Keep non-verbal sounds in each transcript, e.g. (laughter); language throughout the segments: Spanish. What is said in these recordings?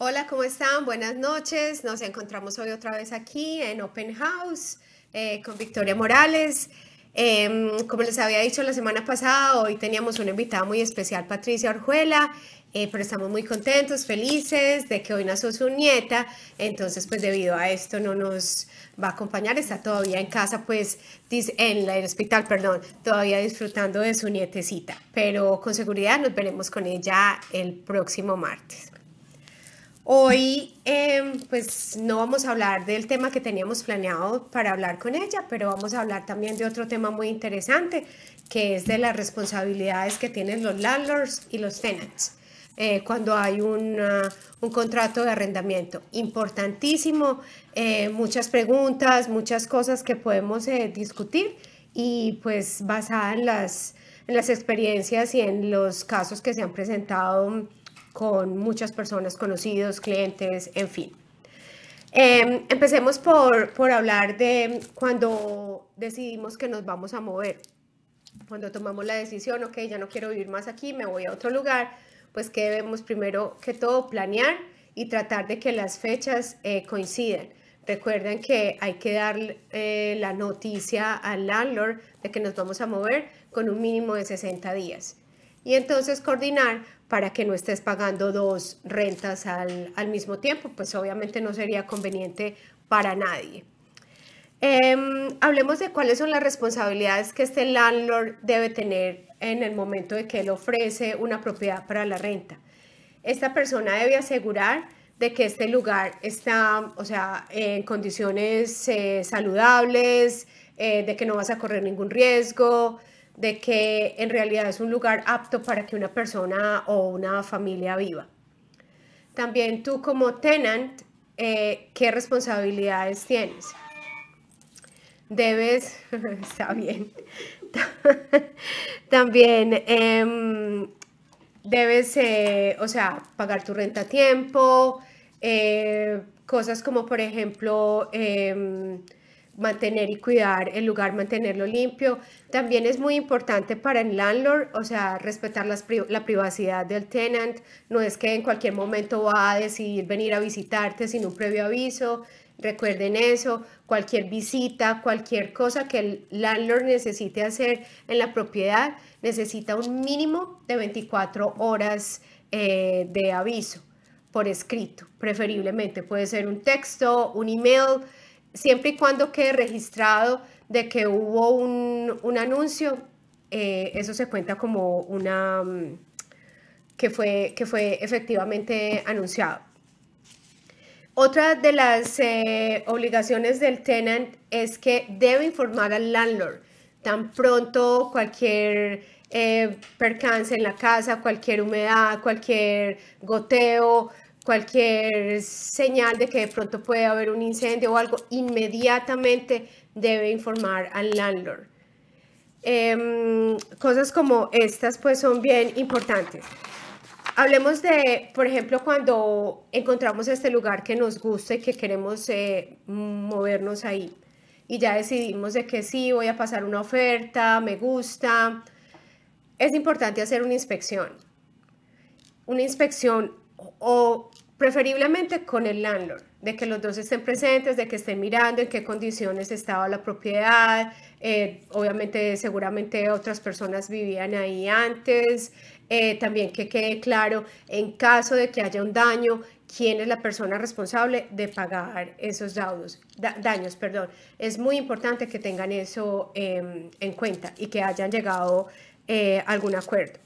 Hola, ¿cómo están? Buenas noches. Nos encontramos hoy otra vez aquí en Open House eh, con Victoria Morales. Em, como les había dicho la semana pasada, hoy teníamos una invitada muy especial, Patricia Orjuela, eh, pero estamos muy contentos, felices de que hoy nació su nieta. Entonces, pues debido a esto no nos va a acompañar, está todavía en casa, pues en el hospital, perdón, todavía disfrutando de su nietecita, pero con seguridad nos veremos con ella el próximo martes. Hoy, em, pues no vamos a hablar del tema que teníamos planeado para hablar con ella, pero vamos a hablar también de otro tema muy interesante, que es de las responsabilidades que tienen los landlords y los tenants. Eh, cuando hay un, un, contrato de arrendamiento. Importantísimo, eh, muchas preguntas, muchas cosas que podemos eh, discutir y pues basada en las, en las experiencias y en los casos que se han presentado con muchas personas, conocidos, clientes, en fin. Em, empecemos por, hablar de cuando decidimos que nos vamos a mover, cuando tomamos la decisión, ok, ya no quiero vivir más aquí, me voy a otro lugar, pues que debemos primero que todo planear y tratar de que las fechas coinciden. Eh, coincidan. Recuerden que hay que dar eh, la noticia al landlord de que nos vamos a mover con un mínimo de 60 días. Y entonces coordinar para que no estés pagando dos rentas al, mismo tiempo, pues obviamente no sería conveniente para nadie. Em, hablemos de cuáles son las responsabilidades que este landlord debe tener en el momento de que él ofrece una propiedad para la renta. Esta persona debe asegurar de que este lugar está, o sea, en condiciones eh, saludables, eh, de que no vas a correr ningún riesgo, de que en realidad es un lugar apto para que una persona o una familia viva. También tú como tenant, eh, ¿qué responsabilidades tienes? Debes, (laughs) está bien, (laughs) también em, debes, eh, o sea, pagar tu renta a tiempo, eh, cosas como por ejemplo em, mantener y cuidar el lugar, mantenerlo limpio. También es muy importante para el landlord, o sea, respetar la privacidad del tenant. No es que en cualquier momento va a decidir venir a visitarte sin un previo aviso. Recuerden eso, cualquier visita, cualquier cosa que el landlord necesite hacer en la propiedad, necesita un mínimo de 24 horas eh, de aviso por escrito, preferiblemente. Puede ser un texto, un email, siempre y cuando quede registrado de que hubo un, anuncio, eh, eso se cuenta como una mm, que fue, que fue efectivamente anunciado. Otra de las eh, obligaciones del tenant es que debe informar al landlord tan pronto cualquier eh, percance en la casa, cualquier humedad, cualquier goteo, cualquier señal de que de pronto puede haber un incendio o algo, inmediatamente debe informar al landlord. Em, cosas como estas pues son bien importantes. Hablemos de, por ejemplo, cuando encontramos este lugar que nos gusta y que queremos eh, movernos ahí y ya decidimos de que sí, voy a pasar una oferta, me gusta. Es importante hacer una inspección. Una inspección o preferiblemente con el landlord, de que los dos estén presentes, de que estén mirando en qué condiciones estaba la propiedad, eh, obviamente seguramente otras personas vivían ahí antes, eh, también que quede claro en caso de que haya un daño, quién es la persona responsable de pagar esos daños, perdón. Es muy importante que tengan eso em, en cuenta y que hayan llegado eh, a algún acuerdo.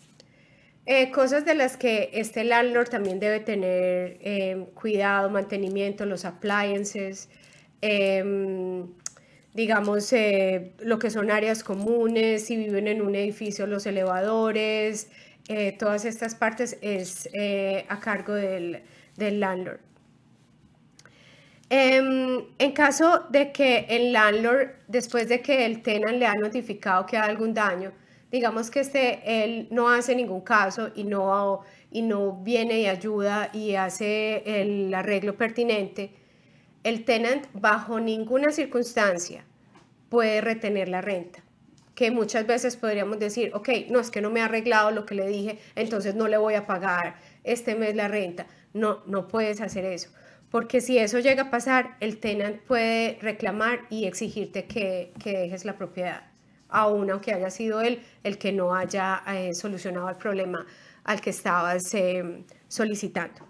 Eh, cosas de las que este landlord también debe tener em, cuidado, mantenimiento, los appliances, em, digamos, eh, lo que son áreas comunes, si viven en un edificio, los elevadores, eh, todas estas partes es a cargo del, del landlord. Em, en caso de que el landlord, después de que el tenant le ha notificado que hay algún daño, digamos que este, él no hace ningún caso y no, y no viene y ayuda y hace el arreglo pertinente, el tenant bajo ninguna circunstancia puede retener la renta. Que muchas veces podríamos decir, ok, no es que no me ha arreglado lo que le dije, entonces no le voy a pagar este mes la renta. No, no puedes hacer eso. Porque si eso llega a pasar, el tenant puede reclamar y exigirte que, que dejes la propiedad aún aunque haya sido él el que no haya eh, solucionado el problema al que estabas eh, solicitando.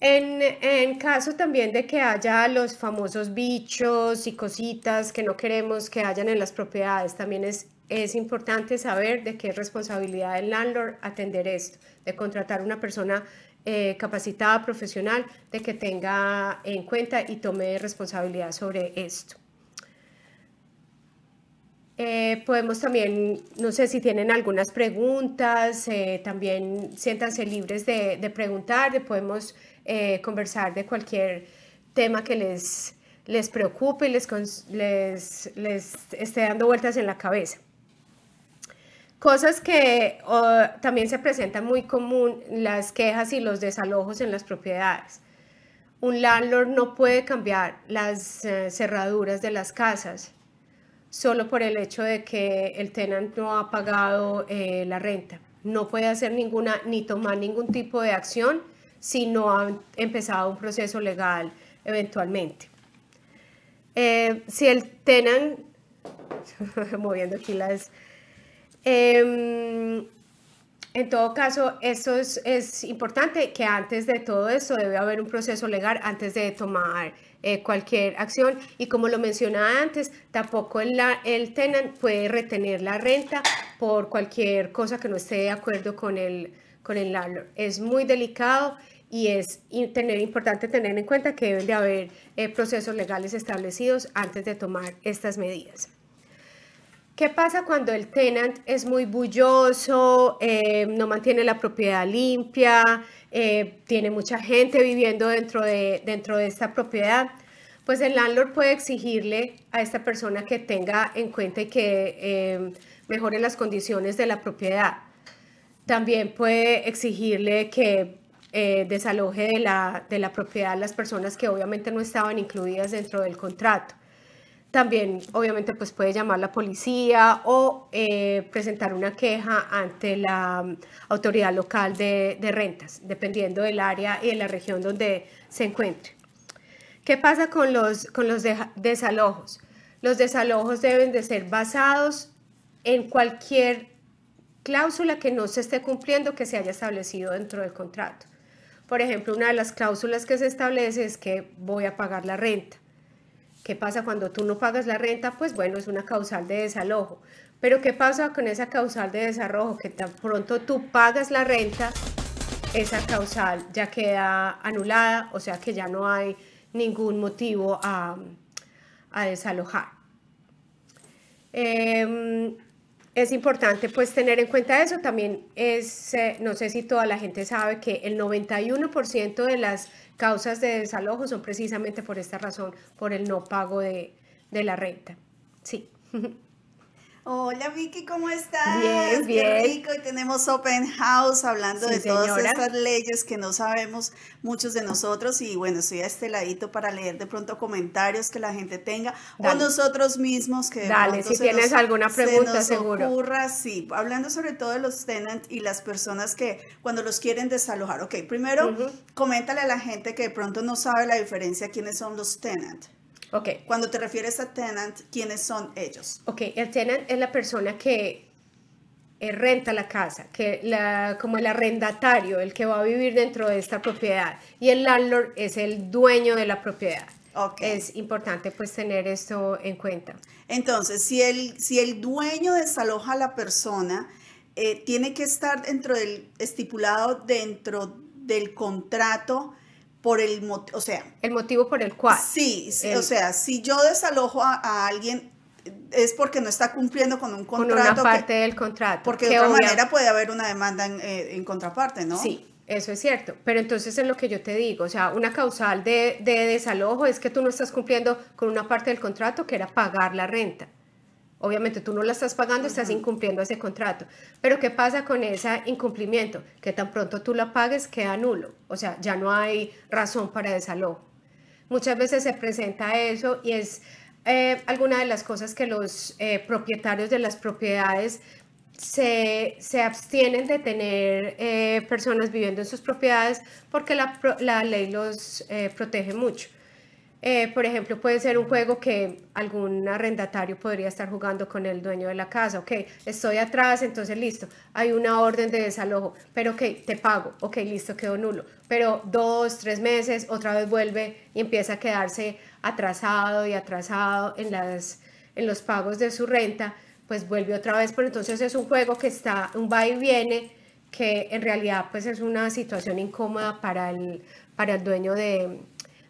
En, caso también de que haya los famosos bichos y cositas que no queremos que hayan en las propiedades, también es, importante saber de qué es responsabilidad del landlord atender esto, de contratar una persona eh, capacitada profesional, de que tenga en cuenta y tome responsabilidad sobre esto. Eh, podemos también, no sé si tienen algunas preguntas, eh, también siéntanse libres de, preguntar, podemos eh, conversar de cualquier tema que les, les preocupe y les, esté dando vueltas en la cabeza. Cosas que también se presentan muy común, las quejas y los desalojos en las propiedades. Un landlord no puede cambiar las cerraduras de las casas solo por el hecho de que el tenant no ha pagado eh, la renta. No puede hacer ninguna ni tomar ningún tipo de acción si no ha empezado un proceso legal eventualmente. Eh, si el tenant, (laughs) moviendo aquí las, em, en todo caso, eso es, importante que antes de todo eso debe haber un proceso legal antes de tomar eh, cualquier acción. Y como lo mencionaba antes, tampoco el, el tenant puede retener la renta por cualquier cosa que no esté de acuerdo con el, con el landlord. Es muy delicado y es tener, importante tener en cuenta que deben de haber eh, procesos legales establecidos antes de tomar estas medidas. ¿Qué pasa cuando el tenant es muy bulloso, eh, no mantiene la propiedad limpia, eh, tiene mucha gente viviendo dentro de, dentro de esta propiedad? Pues el landlord puede exigirle a esta persona que tenga en cuenta y que eh, mejore las condiciones de la propiedad. También puede exigirle que desaloje de la, de la propiedad las personas que obviamente no estaban incluidas dentro del contrato también obviamente pues puede llamar la policía o eh, presentar una queja ante la mm, autoridad local de, rentas, dependiendo del área y de la región donde se encuentre. ¿Qué pasa con los, con los desalojos? Los desalojos deben de ser basados en cualquier cláusula que no se esté cumpliendo que se haya establecido dentro del contrato. Por ejemplo, una de las cláusulas que se establece es que voy a pagar la renta. ¿Qué pasa cuando tú no pagas la renta? Pues bueno, es una causal de desalojo. Pero ¿qué pasa con esa causal de desalojo? Que tan pronto tú pagas la renta, esa causal ya queda anulada, o sea que ya no hay ningún motivo a, a desalojar. Em, es importante pues tener en cuenta eso. También es, eh, no sé si toda la gente sabe que el 91% de las causas de desalojo son precisamente por esta razón, por el no pago de, de la renta. Sí. (laughs) Hola Vicky, ¿cómo estás? Bien, bien. Qué rico. tenemos Open House hablando de todas estas leyes que no sabemos muchos de nosotros. Y bueno, estoy a este ladito para leer de pronto comentarios que la gente tenga o nosotros mismos que. Dale, si tienes alguna pregunta, se seguro. Ocurra, sí. Hablando sobre todo de los tenants y las personas que cuando los quieren desalojar. Ok, primero, coméntale a la gente que de pronto no sabe la diferencia quiénes son los tenants. Ok. Cuando te refieres a tenant, ¿quiénes son ellos? Ok, el tenant es la persona que eh, renta la casa, que la, como el arrendatario, el que va a vivir dentro de esta propiedad. Y el landlord es el dueño de la propiedad. Okay. Es importante pues tener esto en cuenta. Entonces, si el, si el dueño desaloja a la persona, eh, tiene que estar dentro del estipulado dentro del contrato por el motivo, o sea... El motivo por el cual. Sí, o sea, si yo desalojo a, alguien es porque no está cumpliendo con un contrato. Con una parte del contrato. Porque de otra manera puede haber una demanda en, eh, en contraparte, ¿no? Sí, eso es cierto, pero entonces es lo que yo te digo, o sea, una causal de, de, desalojo es que tú no estás cumpliendo con una parte del contrato que era pagar la renta. Obviamente tú no la estás pagando, estás incumpliendo ese contrato. Pero ¿qué pasa con ese incumplimiento? Que tan pronto tú la pagues queda nulo. O sea, ya no hay razón para desalojo. Muchas veces se presenta eso y es eh, alguna de las cosas que los eh, propietarios de las propiedades se, abstienen de tener eh, personas viviendo en sus propiedades porque la, la ley los protege mucho. Eh, por ejemplo, puede ser un juego que algún arrendatario podría estar jugando con el dueño de la casa. Ok, estoy atrás, entonces listo. Hay una orden de desalojo, pero ok, te pago. Ok, listo, quedó nulo. Pero dos, tres meses, otra vez vuelve y empieza a quedarse atrasado y atrasado en, las, en los pagos de su renta, pues vuelve otra vez. Pero entonces es un juego que está, un va y viene, que en realidad pues es una situación incómoda para el, para el dueño de,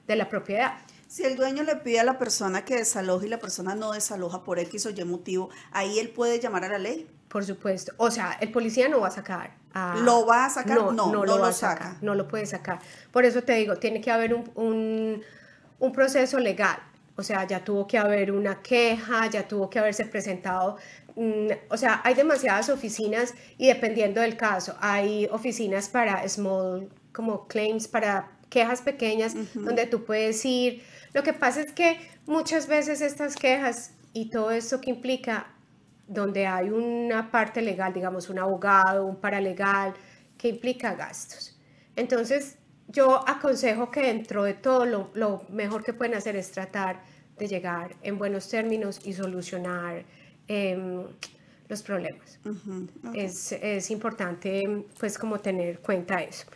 de la propiedad. Si el dueño le pide a la persona que desaloje y la persona no desaloja por X o Y motivo, ahí él puede llamar a la ley. Por supuesto. O sea, el policía no va a sacar. ¿Lo va a sacar? No, no, lo, saca. No lo puede sacar. Por eso te digo, tiene que haber un, proceso legal. O sea, ya tuvo que haber una queja, ya tuvo que haberse presentado mm, o sea, hay demasiadas oficinas y dependiendo del caso, hay oficinas para small, como claims, para quejas pequeñas, donde tú puedes ir, lo que pasa es que muchas veces estas quejas y todo esto que implica, donde hay una parte legal, digamos un abogado, un paralegal, que implica gastos. Entonces, yo aconsejo que dentro de todo lo, mejor que pueden hacer es tratar de llegar en buenos términos y solucionar em, los problemas. es, importante, pues, como tener cuenta eso.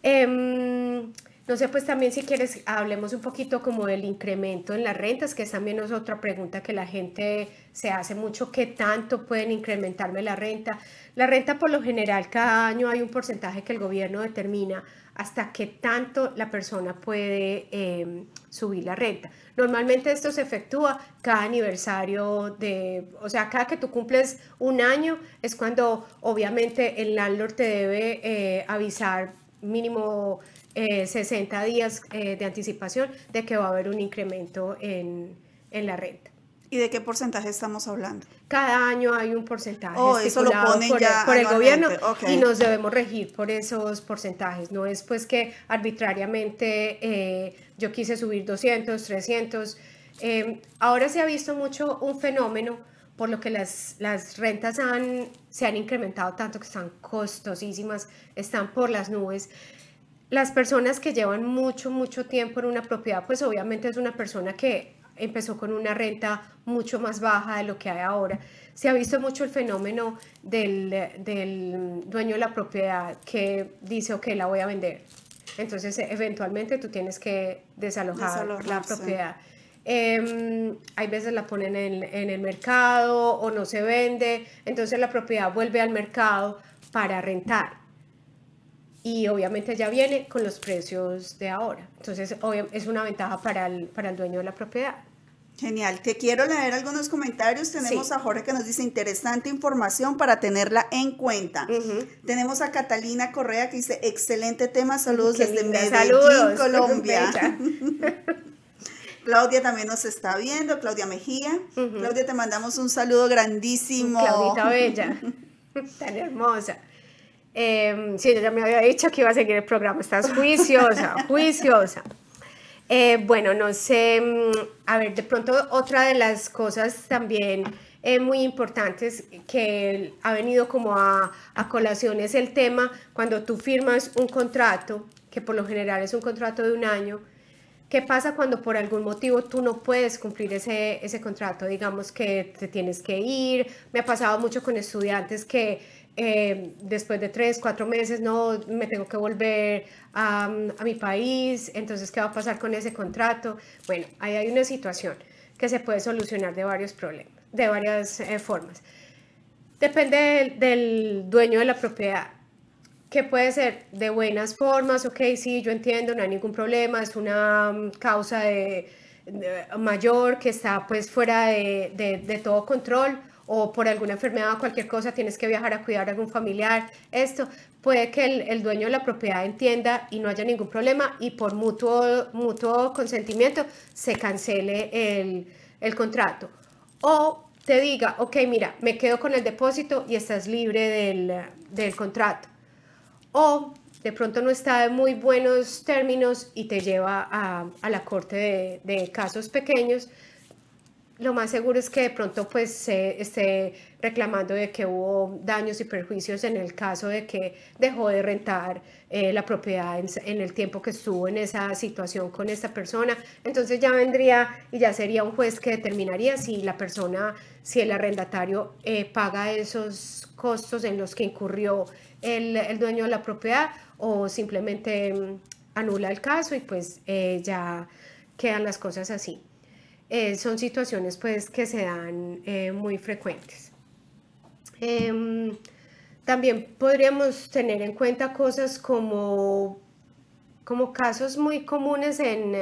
Em, no sé, pues también si quieres, hablemos un poquito como del incremento en las rentas, que es también es otra pregunta que la gente se hace mucho, ¿qué tanto pueden incrementarme la renta? La renta por lo general cada año hay un porcentaje que el gobierno determina hasta qué tanto la persona puede em, subir la renta. Normalmente esto se efectúa cada aniversario de, o sea, cada que tú cumples un año es cuando obviamente el landlord te debe eh, avisar mínimo 60 eh, días eh, de anticipación de que va a haber un incremento en, la renta. ¿Y de qué porcentaje estamos hablando? Cada año hay un porcentaje oh, lo por, ya el, gobierno y nos debemos regir por esos porcentajes. No es pues que arbitrariamente eh, yo quise subir 200, 300. Em, ahora se ha visto mucho un fenómeno por lo que las, las rentas han, se han incrementado tanto que están costosísimas, están por las nubes las personas que llevan mucho, mucho tiempo en una propiedad, pues obviamente es una persona que empezó con una renta mucho más baja de lo que hay ahora. Se ha visto mucho el fenómeno del, dueño de la propiedad que dice, ok, la voy a vender. Entonces, eventualmente tú tienes que desalojar, la propiedad. Em, hay veces la ponen en, en el mercado o no se vende, entonces la propiedad vuelve al mercado para rentar y obviamente ya viene con los precios de ahora. Entonces es una ventaja para el, para el dueño de la propiedad. Genial, te quiero leer algunos comentarios. Tenemos a Jorge que nos dice interesante información para tenerla en cuenta. Tenemos a Catalina Correa que dice excelente tema, saludos desde Medellín, (laughs) Colombia. (laughs) Claudia también nos está viendo, Claudia Mejía. Claudia, te mandamos un saludo grandísimo. Claudita Bella, (laughs) tan hermosa. Eh, sí, yo ya me había dicho que iba a seguir el programa, estás juiciosa, (laughs) juiciosa. Eh, bueno, no sé, mm, a ver, de pronto otra de las cosas también eh, muy importantes que ha venido como a, a colación es el tema cuando tú firmas un contrato, que por lo general es un contrato de un año, ¿Qué pasa cuando por algún motivo tú no puedes cumplir ese, ese, contrato? Digamos que te tienes que ir. Me ha pasado mucho con estudiantes que eh, después de tres, cuatro meses, no, me tengo que volver a, mi país, entonces, ¿qué va a pasar con ese contrato? Bueno, ahí hay una situación que se puede solucionar de varios problemas, de varias eh, formas. Depende del, dueño de la propiedad que puede ser de buenas formas, ok, sí, yo entiendo, no hay ningún problema, es una mm, causa mayor que está pues fuera de, todo control, o por alguna enfermedad o cualquier cosa tienes que viajar a cuidar a algún familiar, esto, puede que el, dueño de la propiedad entienda y no haya ningún problema y por mutuo, mutuo consentimiento se cancele el, contrato. O te diga, ok, mira, me quedo con el depósito y estás libre del, contrato. O de pronto no está en muy buenos términos y te lleva a, la corte de, de casos pequeños lo más seguro es que de pronto pues se esté reclamando de que hubo daños y perjuicios en el caso de que dejó de rentar eh, la propiedad en, el tiempo que estuvo en esa situación con esta persona. Entonces ya vendría y ya sería un juez que determinaría si la persona, si el arrendatario eh, paga esos costos en los que incurrió el, dueño de la propiedad o simplemente mm, anula el caso y pues eh, ya quedan las cosas así. Eh, son situaciones pues que se dan eh, muy frecuentes. Em, también podríamos tener en cuenta cosas como, como casos muy comunes en,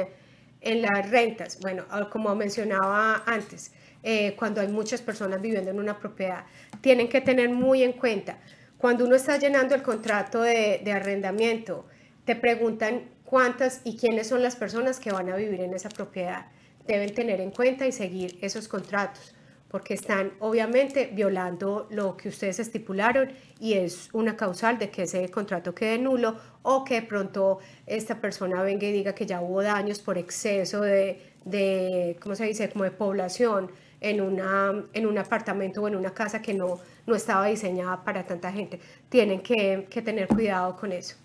en las rentas, bueno, ah, como mencionaba antes, eh, cuando hay muchas personas viviendo en una propiedad, tienen que tener muy en cuenta, cuando uno está llenando el contrato de arrendamiento, te preguntan cuántas y quiénes son las personas que van a vivir en esa propiedad deben tener en cuenta y seguir esos contratos, porque están obviamente violando lo que ustedes estipularon y es una causal de que ese contrato quede nulo o que pronto esta persona venga y diga que ya hubo daños por exceso de, de ¿cómo se dice?, como de población en, una, en un apartamento o en una casa que no, no estaba diseñada para tanta gente. Tienen que, tener cuidado con eso.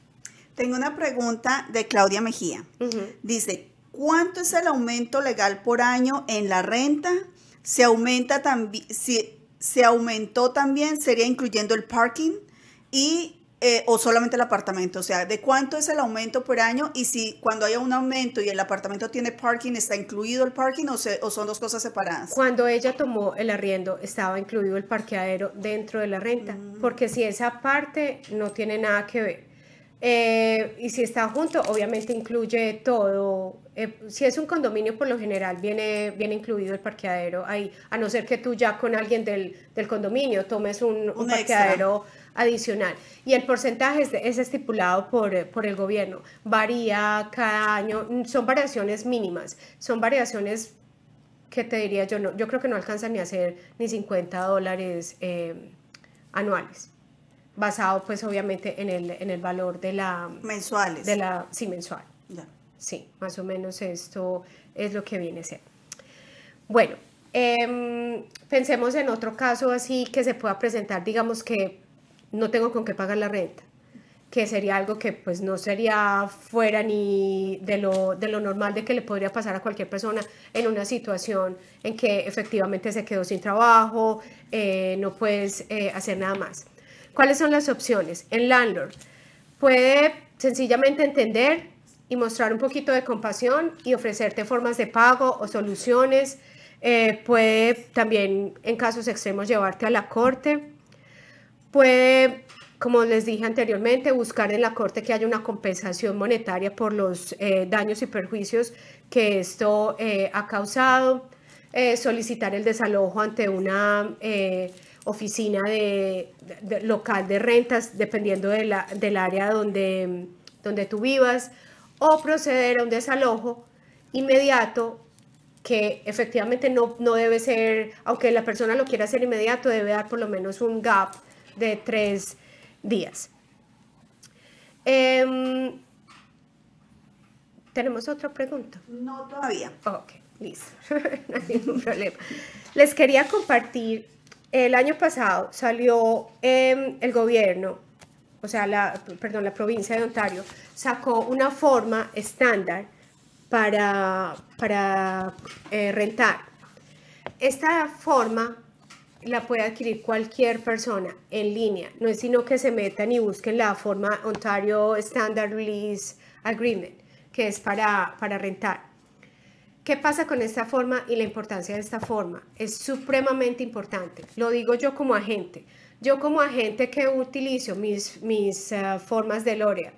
Tengo una pregunta de Claudia Mejía. Dice, ¿Cuánto es el aumento legal por año en la renta? Se aumenta también, si se aumentó también, sería incluyendo el parking y eh, o solamente el apartamento, o sea, de cuánto es el aumento por año y si cuando haya un aumento y el apartamento tiene parking, ¿está incluido el parking o, o son dos cosas separadas? Cuando ella tomó el arriendo, estaba incluido el parqueadero dentro de la renta, mm. porque si esa parte no tiene nada que ver. Eh, y si está junto, obviamente incluye todo. Eh, si es un condominio, por lo general viene, viene incluido el parqueadero ahí, a no ser que tú ya con alguien del, del condominio tomes un, parqueadero adicional. Y el porcentaje es, estipulado por, el gobierno. Varía cada año, son variaciones mínimas, son variaciones que te diría yo, no, yo creo que no alcanzan ni a ser ni 50 dólares eh, anuales basado pues obviamente en el, valor de la... Mensuales. De la, sí, mensual. Ya. Sí, más o menos esto es lo que viene a ser. Bueno, em, pensemos en otro caso así que se pueda presentar, digamos que no tengo con qué pagar la renta, que sería algo que pues no sería fuera ni de lo, de lo normal de que le podría pasar a cualquier persona en una situación en que efectivamente se quedó sin trabajo, eh, no puedes eh, hacer nada más. ¿Cuáles son las opciones? El landlord puede sencillamente entender y mostrar un poquito de compasión y ofrecerte formas de pago o soluciones. Eh, puede también en casos extremos llevarte a la corte. Puede, como les dije anteriormente, buscar en la corte que haya una compensación monetaria por los eh, daños y perjuicios que esto eh, ha causado. solicitar el desalojo ante una oficina de, local de rentas, dependiendo de la, del área donde, donde tú vivas, o proceder a un desalojo inmediato que efectivamente no, no, debe ser, aunque la persona lo quiera hacer inmediato, debe dar por lo menos un gap de tres días. Em, ¿Tenemos otra pregunta? No, todavía. Ok, listo. (laughs) no hay ningún problema. Les quería compartir el año pasado salió em, el gobierno, o sea, la, perdón, la provincia de Ontario, sacó una forma estándar para, para eh, rentar. Esta forma la puede adquirir cualquier persona en línea, no es sino que se metan y busquen la forma Ontario Standard Release Agreement, que es para, para rentar. ¿Qué pasa con esta forma y la importancia de esta forma? Es supremamente importante. Lo digo yo como agente. Yo como agente que utilizo mis, mis eh, formas de L'Orea.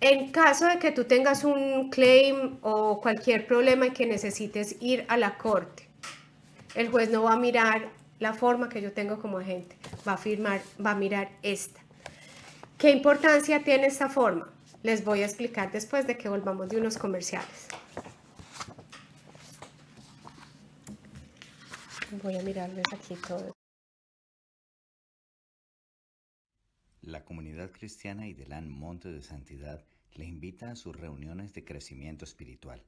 En caso de que tú tengas un claim o cualquier problema y que necesites ir a la corte, el juez no va a mirar la forma que yo tengo como agente, va a firmar, va a mirar esta. ¿Qué importancia tiene esta forma? Les voy a explicar después de que volvamos de unos comerciales. voy a mirarles aquí todo. La comunidad cristiana y Idelán Monte de Santidad le invita a sus reuniones de crecimiento espiritual.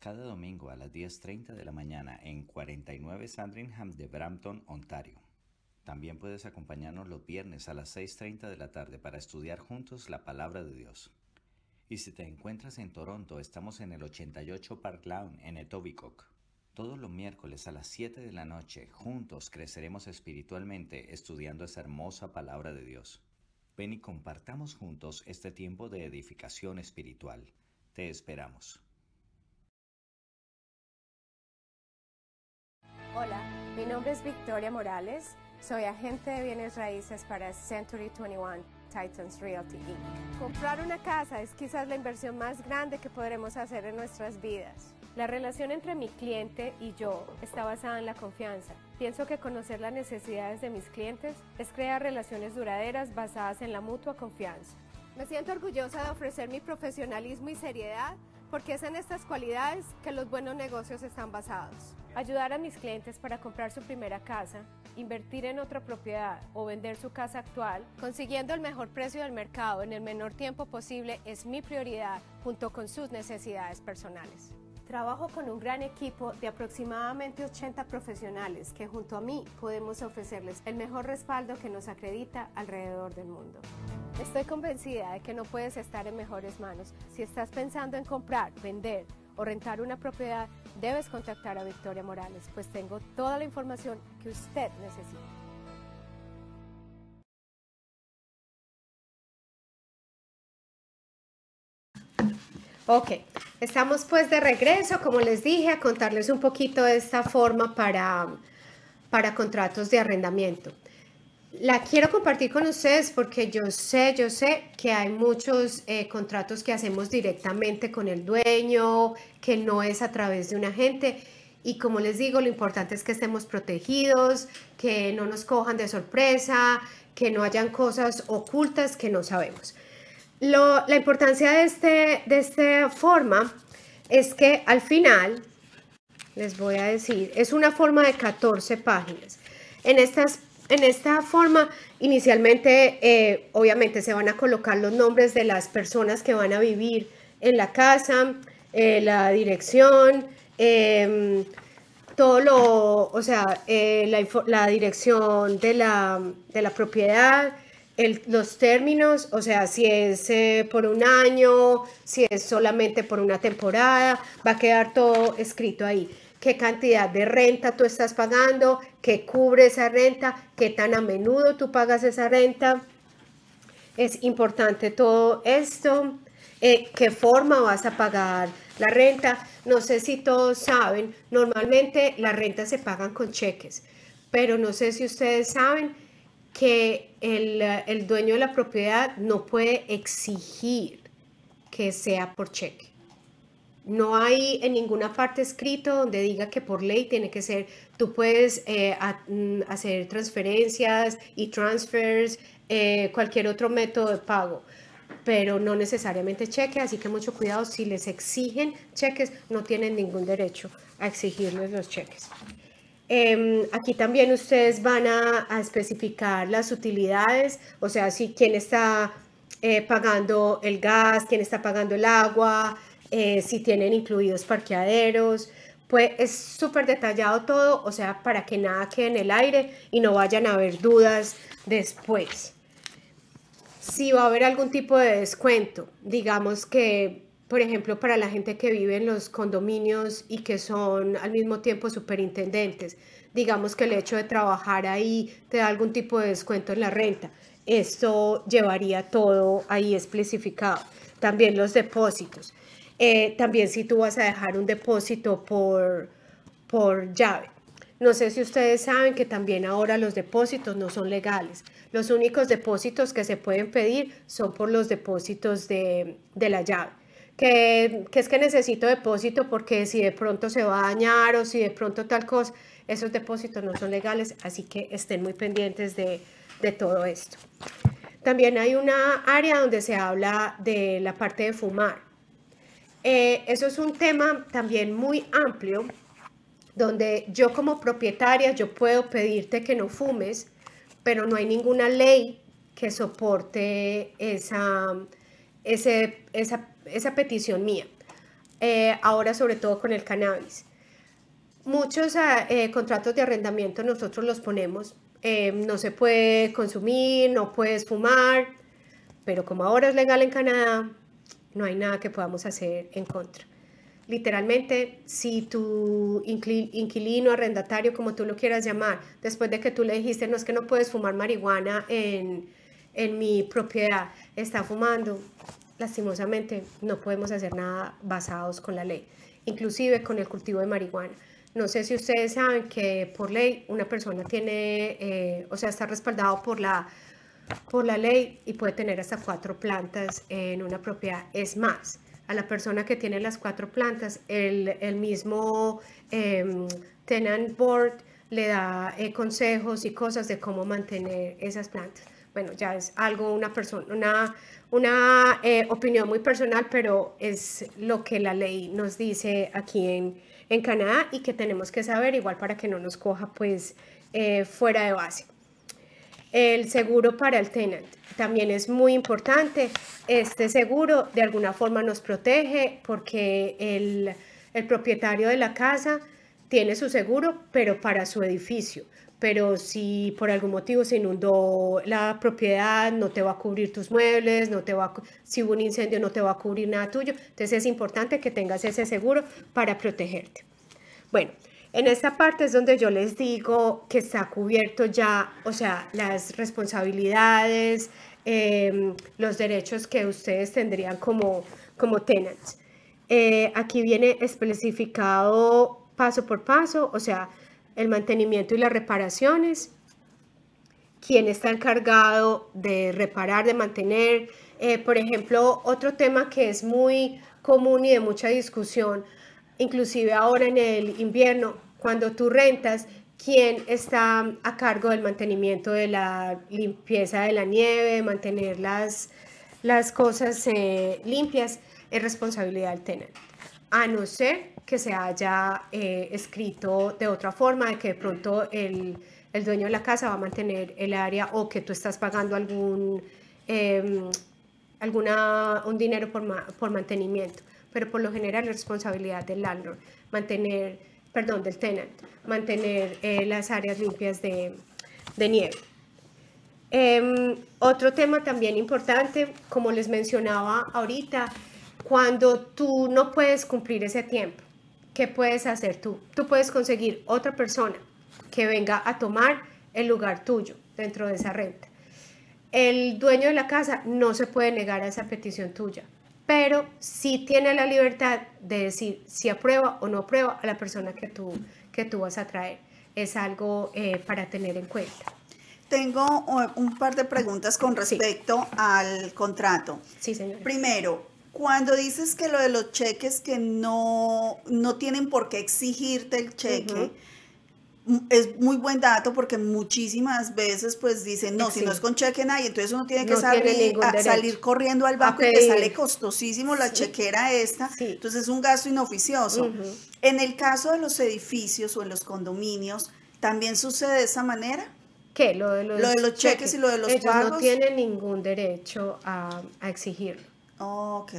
Cada domingo a las 10.30 de la mañana en 49 Sandringham de Brampton, Ontario. También puedes acompañarnos los viernes a las 6.30 de la tarde para estudiar juntos la palabra de Dios. Y si te encuentras en Toronto, estamos en el 88 Park Lawn en Etobicoke. Todos los miércoles a las 7 de la noche juntos creceremos espiritualmente estudiando esa hermosa palabra de Dios. Ven y compartamos juntos este tiempo de edificación espiritual. Te esperamos. Hola, mi nombre es Victoria Morales. Soy agente de bienes raíces para Century 21 Titans Realty Inc. Comprar una casa es quizás la inversión más grande que podremos hacer en nuestras vidas. La relación entre mi cliente y yo está basada en la confianza. Pienso que conocer las necesidades de mis clientes es crear relaciones duraderas basadas en la mutua confianza. Me siento orgullosa de ofrecer mi profesionalismo y seriedad porque es en estas cualidades que los buenos negocios están basados. Ayudar a mis clientes para comprar su primera casa, invertir en otra propiedad o vender su casa actual, consiguiendo el mejor precio del mercado en el menor tiempo posible es mi prioridad junto con sus necesidades personales. Trabajo con un gran equipo de aproximadamente 80 profesionales que junto a mí podemos ofrecerles el mejor respaldo que nos acredita alrededor del mundo. Estoy convencida de que no puedes estar en mejores manos. Si estás pensando en comprar, vender o rentar una propiedad, debes contactar a Victoria Morales, pues tengo toda la información que usted necesita. Ok, estamos pues de regreso, como les dije, a contarles un poquito de esta forma para, contratos de arrendamiento. La quiero compartir con ustedes porque yo sé, yo sé que hay muchos eh, contratos que hacemos directamente con el dueño, que no es a través de un agente. Y como les digo, lo importante es que estemos protegidos, que no nos cojan de sorpresa, que no hayan cosas ocultas que no sabemos la importancia de, esta este forma es que al final, les voy a decir, es una forma de 14 páginas. En, esta forma, inicialmente, eh, obviamente, se van a colocar los nombres de las personas que van a vivir en la casa, eh, la dirección, em, todo lo, o sea, eh, la, dirección de la propiedad, los términos, o sea, si es eh, por un año, si es solamente por una temporada, va a quedar todo escrito ahí. ¿Qué cantidad de renta tú estás pagando? ¿Qué cubre esa renta? ¿Qué tan a menudo tú pagas esa renta? Es importante todo esto. Eh, ¿Qué forma vas a pagar la renta? No sé si todos saben, normalmente las rentas se pagan con cheques, pero no sé si ustedes saben que el, dueño de la propiedad no puede exigir que sea por cheque. No hay en ninguna parte escrito donde diga que por ley tiene que ser, tú puedes eh, mm, hacer transferencias y transfers, eh, cualquier otro método de pago, pero no necesariamente cheque, así que mucho cuidado si les exigen cheques, no tienen ningún derecho a exigirles los cheques. Em, aquí también ustedes van a, especificar las utilidades, o sea, si quién está eh, pagando el gas, quién está pagando el agua, eh, si tienen incluidos parqueaderos. Pues es súper detallado todo, o sea, para que nada quede en el aire y no vayan a haber dudas después. Si va a haber algún tipo de descuento, digamos que por ejemplo, para la gente que vive en los condominios y que son al mismo tiempo superintendentes. Digamos que el hecho de trabajar ahí te da algún tipo de descuento en la renta. Esto llevaría todo ahí especificado. También los depósitos. Eh, también si tú vas a dejar un depósito por, por llave. No sé si ustedes saben que también ahora los depósitos no son legales. Los únicos depósitos que se pueden pedir son por los depósitos de la llave que, es que necesito depósito porque si de pronto se va a dañar o si de pronto tal cosa, esos depósitos no son legales, así que estén muy pendientes de, todo esto. También hay una área donde se habla de la parte de fumar. Eh, eso es un tema también muy amplio, donde yo como propietaria yo puedo pedirte que no fumes, pero no hay ninguna ley que soporte esa, ese, esa esa petición mía, eh, ahora sobre todo con el cannabis. Muchos ah, eh, contratos de arrendamiento nosotros los ponemos, eh, no se puede consumir, no puedes fumar, pero como ahora es legal en Canadá, no hay nada que podamos hacer en contra. Literalmente, si tu inquilino, arrendatario, como tú lo quieras llamar, después de que tú le dijiste, no es que no puedes fumar marihuana en, en mi propiedad, está fumando, lastimosamente no podemos hacer nada basados con la ley, inclusive con el cultivo de marihuana. No sé si ustedes saben que por ley una persona tiene, eh, o sea, está respaldado por la, por la ley y puede tener hasta cuatro plantas en una propiedad. Es más, a la persona que tiene las cuatro plantas, el, mismo em, tenant board le da eh, consejos y cosas de cómo mantener esas plantas. Bueno, ya es algo, una persona, una una eh, opinión muy personal, pero es lo que la ley nos dice aquí en, en Canadá y que tenemos que saber igual para que no nos coja pues eh, fuera de base. El seguro para el tenant también es muy importante. Este seguro de alguna forma nos protege porque el propietario de la casa tiene su seguro, pero para su edificio pero si por algún motivo se inundó la propiedad, no te va a cubrir tus muebles, no te si hubo un incendio no te va a cubrir nada tuyo. Entonces es importante que tengas ese seguro para protegerte. Bueno, en esta parte es donde yo les digo que está cubierto ya, o sea, las responsabilidades, em, los derechos que ustedes tendrían como, como tenants. Eh, aquí viene especificado paso por paso, o sea, el mantenimiento y las reparaciones, quién está encargado de reparar, de mantener. Eh, por ejemplo, otro tema que es muy común y de mucha discusión, inclusive ahora en el invierno, cuando tú rentas, quién está a cargo del mantenimiento de la limpieza de la nieve, de mantener las, cosas eh, limpias, es responsabilidad del tenente. A no ser que se haya eh, escrito de otra forma, de que de pronto el, dueño de la casa va a mantener el área o que tú estás pagando algún em, alguna, un dinero por, mantenimiento. Pero por lo general es responsabilidad del landlord, mantener, perdón, del tenant, mantener eh, las áreas limpias de, nieve. Em, otro tema también importante, como les mencionaba ahorita, cuando tú no puedes cumplir ese tiempo, ¿qué puedes hacer tú? Tú puedes conseguir otra persona que venga a tomar el lugar tuyo dentro de esa renta. El dueño de la casa no se puede negar a esa petición tuya, pero sí tiene la libertad de decir si aprueba o no aprueba a la persona que tú, que tú vas a traer. Es algo eh, para tener en cuenta. Tengo eh, un par de preguntas con respecto al contrato. Sí, señor. Primero, cuando dices que lo de los cheques que no, no tienen por qué exigirte el cheque, es muy buen dato porque muchísimas veces pues dicen, no, si no es con cheque nadie, entonces uno tiene que salir, corriendo al banco y te sale costosísimo la chequera esta, entonces es un gasto inoficioso. En el caso de los edificios o en los condominios, ¿también sucede de esa manera? ¿Qué? Lo de los, cheques, y lo de los pagos? no tienen ningún derecho a, a exigirlo. Ok,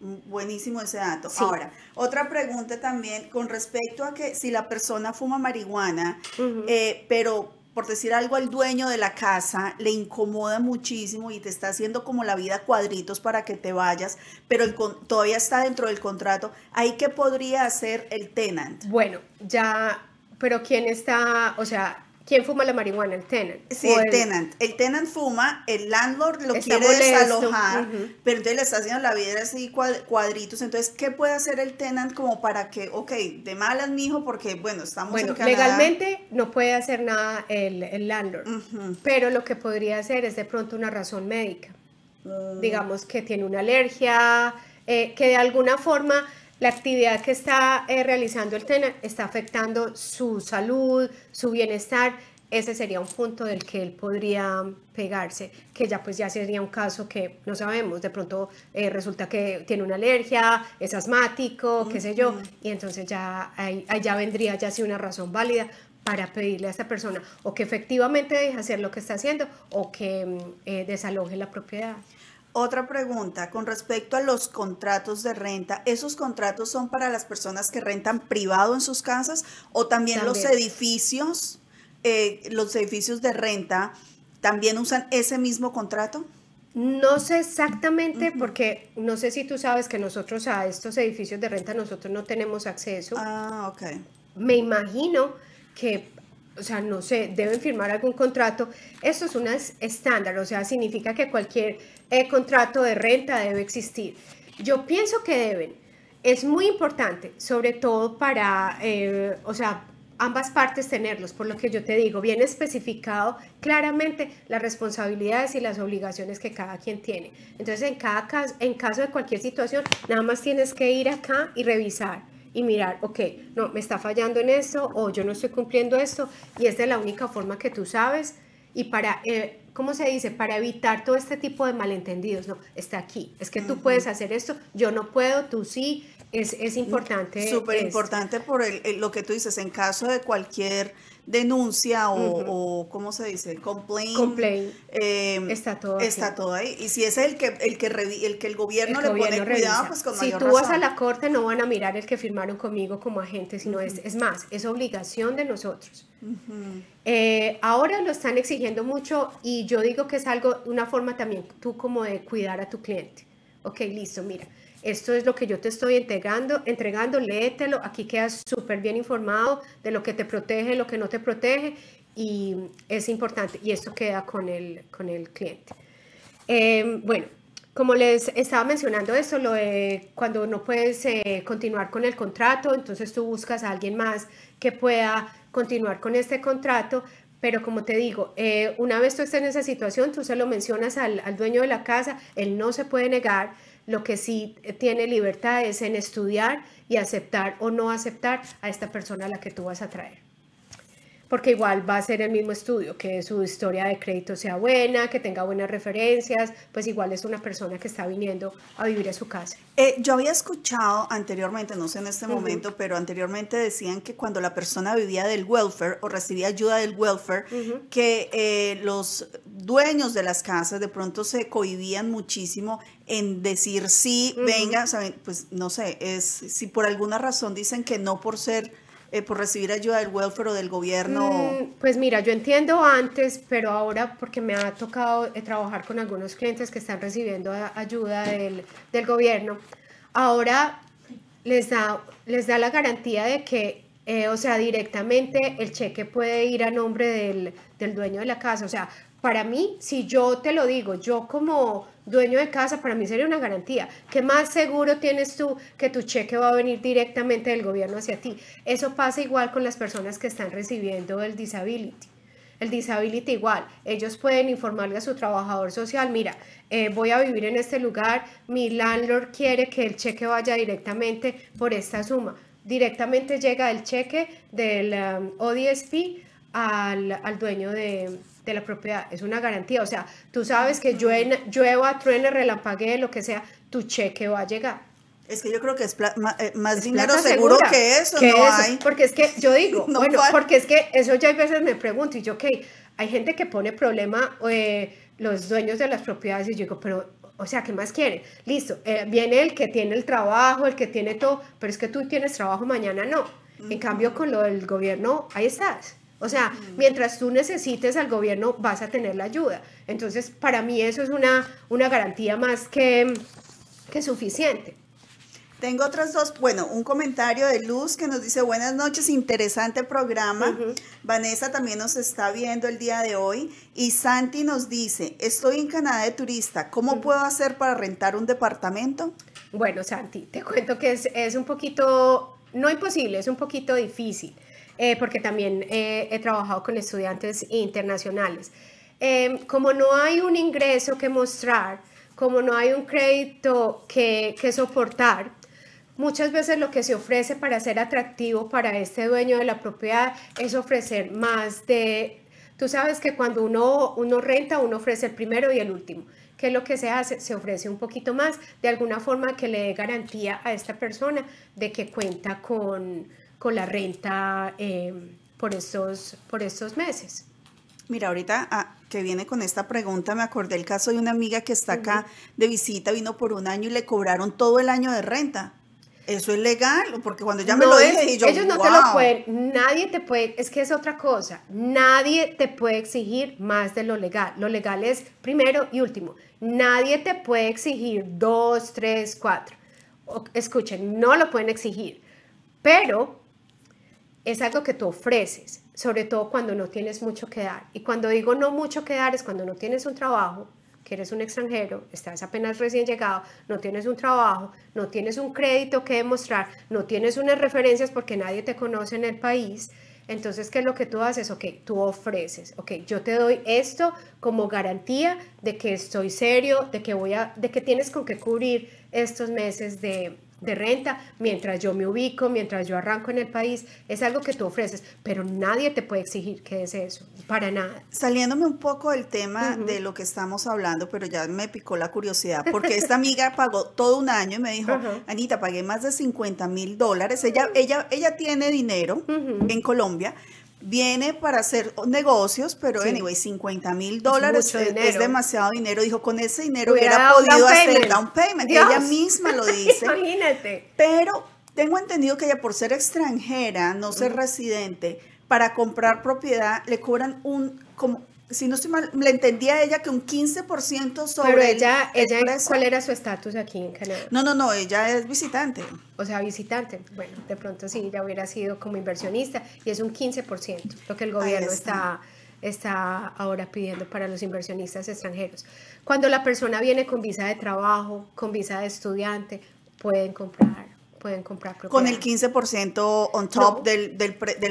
mm, buenísimo ese dato. Ahora, otra pregunta también con respecto a que si la persona fuma marihuana, eh, pero por decir algo al dueño de la casa, le incomoda muchísimo y te está haciendo como la vida cuadritos para que te vayas, pero el todavía está dentro del contrato, ¿ahí qué podría hacer el tenant? Bueno, ya, pero ¿quién está, o sea, ¿Quién fuma la marihuana? El tenant. Sí, el, tenant. El tenant fuma, el landlord lo quiere desalojar, pero entonces le está haciendo la vida así cuadritos. Entonces, ¿qué puede hacer el tenant como para que, ok, de malas, mijo, porque, bueno, estamos en Canadá. legalmente no puede hacer nada el, landlord, pero lo que podría hacer es de pronto una razón médica. Mm. Digamos que tiene una alergia, eh, que de alguna forma la actividad que está eh, realizando el tenor está afectando su salud, su bienestar. Ese sería un punto del que él podría pegarse, que ya pues ya sería un caso que no sabemos, de pronto eh, resulta que tiene una alergia, es asmático, qué sé yo, y entonces ya ahí, vendría ya si una razón válida para pedirle a esta persona o que efectivamente deje hacer lo que está haciendo o que mm, eh, desaloje la propiedad. Otra pregunta con respecto a los contratos de renta. ¿Esos contratos son para las personas que rentan privado en sus casas o también, los edificios, eh, los edificios de renta, también usan ese mismo contrato? No sé exactamente porque no sé si tú sabes que nosotros a estos edificios de renta nosotros no tenemos acceso. Ah, ok. Me imagino que o sea, no sé, deben firmar algún contrato. Esto es un estándar, o sea, significa que cualquier eh, contrato de renta debe existir. Yo pienso que deben. Es muy importante, sobre todo para, eh, o sea, ambas partes tenerlos, por lo que yo te digo, bien especificado claramente las responsabilidades y las obligaciones que cada quien tiene. Entonces, en cada caso, en caso de cualquier situación, nada más tienes que ir acá y revisar y mirar, ok, no, me está fallando en esto o yo no estoy cumpliendo esto y es de la única forma que tú sabes y para, eh, ¿cómo se dice? Para evitar todo este tipo de malentendidos, no, está aquí, es que tú puedes hacer esto, yo no puedo, tú sí, es, importante. Súper importante por el, lo que tú dices, en caso de cualquier denuncia o, ¿cómo se dice? Complaint. Em, está todo ahí. Está todo ahí. Y si es el que el que, el, que el gobierno le pone cuidado, pues con Si tú vas a la corte no van a mirar el que firmaron conmigo como agente, sino es, es más, es obligación de nosotros. Eh, ahora lo están exigiendo mucho y yo digo que es algo, una forma también tú como de cuidar a tu cliente. Ok, listo, mira esto es lo que yo te estoy entregando, entregando, léetelo, aquí quedas súper bien informado de lo que te protege, lo que no te protege y es importante y esto queda con el, con el cliente. Em, bueno, como les estaba mencionando esto, cuando no puedes eh, continuar con el contrato, entonces tú buscas a alguien más que pueda continuar con este contrato, pero como te digo, eh, una vez tú estés en esa situación, tú se lo mencionas al, al dueño de la casa, él no se puede negar, lo que sí eh, tiene libertad es en estudiar y aceptar o no aceptar a esta persona a la que tú vas a traer porque igual va a ser el mismo estudio, que su historia de crédito sea buena, que tenga buenas referencias, pues igual es una persona que está viniendo a vivir a su casa. Eh, yo había escuchado anteriormente, no sé en este momento, pero anteriormente decían que cuando la persona vivía del welfare o recibía ayuda del welfare, que eh, los dueños de las casas de pronto se cohibían muchísimo en decir sí, venga, pues no sé, es si por alguna razón dicen que no por ser eh, por recibir ayuda del welfare o del gobierno? Mm, pues mira, yo entiendo antes, pero ahora porque me ha tocado eh, trabajar con algunos clientes que están recibiendo eh, ayuda del, gobierno, ahora les da, les da la garantía de que o sea, directamente el cheque puede ir a nombre del, del, dueño de la casa. O sea, para mí, si yo te lo digo, yo como dueño de casa, para mí sería una garantía. ¿Qué más seguro tienes tú que tu cheque va a venir directamente del gobierno hacia ti? Eso pasa igual con las personas que están recibiendo el disability. El disability igual, ellos pueden informarle a su trabajador social, mira, eh, voy a vivir en este lugar, mi landlord quiere que el cheque vaya directamente por esta suma. Directamente llega el cheque del um, ODSP al, al dueño de, de la propiedad, es una garantía. O sea, tú sabes que llueva, llueva truene, relampaguee, lo que sea, tu cheque va a llegar. Es que yo creo que es eh, más, dinero seguro que eso, no hay. Porque es que yo (laughs) digo, bueno, porque es que eso ya hay veces me pregunto, y yo, ok, hay gente que pone problema eh, los dueños de las propiedades, y yo digo, pero, o sea, ¿qué más quiere Listo, eh, viene el que tiene el trabajo, el que tiene todo, pero es que tú tienes trabajo, mañana no. En cambio, con lo del gobierno, ahí estás. O sea, mientras tú necesites al gobierno, vas a tener la ayuda. Entonces, para mí eso es una, una garantía más que, suficiente. Tengo otras dos, bueno, un comentario de Luz que nos dice buenas noches, interesante programa. Vanessa también nos está viendo el día de hoy y Santi nos dice, estoy en Canadá de turista, ¿cómo puedo hacer para rentar un departamento? Bueno, Santi, te cuento que es, es un poquito, no imposible, es un poquito difícil. Eh, porque también eh, he trabajado con estudiantes internacionales. Em, como no hay un ingreso que mostrar, como no hay un crédito que, soportar, Muchas veces lo que se ofrece para ser atractivo para este dueño de la propiedad es ofrecer más de... Tú sabes que cuando uno, uno renta, uno ofrece el primero y el último. ¿Qué es lo que se hace? Se ofrece un poquito más, de alguna forma que le dé garantía a esta persona de que cuenta con, con la renta em, por, estos, por estos meses. Mira, ahorita ah, que viene con esta pregunta, me acordé el caso de una amiga que está acá de visita, vino por un año y le cobraron todo el año de renta. Eso es legal, porque cuando ya me lo dije, yo, ellos no te lo pueden, nadie te puede, es que es otra cosa, nadie te puede exigir más de lo legal. Lo legal es primero y último. Nadie te puede exigir dos, tres, cuatro. escuchen, no lo pueden exigir, pero es algo que tú ofreces, sobre todo cuando no tienes mucho que dar. Y cuando digo no mucho que dar es cuando no tienes un trabajo, que eres un extranjero, estás apenas recién llegado, no tienes un trabajo, no tienes un crédito que demostrar, no tienes unas referencias porque nadie te conoce en el país. Entonces, ¿qué es lo que tú haces? Ok, tú ofreces, ok, yo te doy esto como garantía de que estoy serio, de que voy a, de que tienes con qué cubrir estos meses de, de renta, mientras yo me ubico, mientras yo arranco en el país, es algo que tú ofreces, pero nadie te puede exigir que es eso, para nada. Saliéndome un poco del tema de lo que estamos hablando, pero ya me picó la curiosidad, porque esta amiga (laughs) pagó todo un año y me dijo, Anita, pagué más de 50 mil dólares, ella, ella, ella tiene dinero en Colombia, viene para hacer negocios, pero anyway, 50 mil dólares eh, es, demasiado dinero. Dijo, con ese dinero hubiera, podido hacer down payment. Ella misma lo (laughs) dice. Imagínate. Pero tengo entendido que ella por ser extranjera, no ser residente, para comprar propiedad le cobran un como si no estoy mal, le entendía a ella que un 15% sobre. Pero ella, ella ¿cuál era su estatus aquí en Canadá? No, no, no, ella es visitante. O sea, visitante. Bueno, de pronto sí, ya hubiera sido como inversionista y es un 15% lo que el gobierno está. está ahora pidiendo para los inversionistas extranjeros. Cuando la persona viene con visa de trabajo, con visa de estudiante, pueden comprar pueden comprar Con el 15% on top del,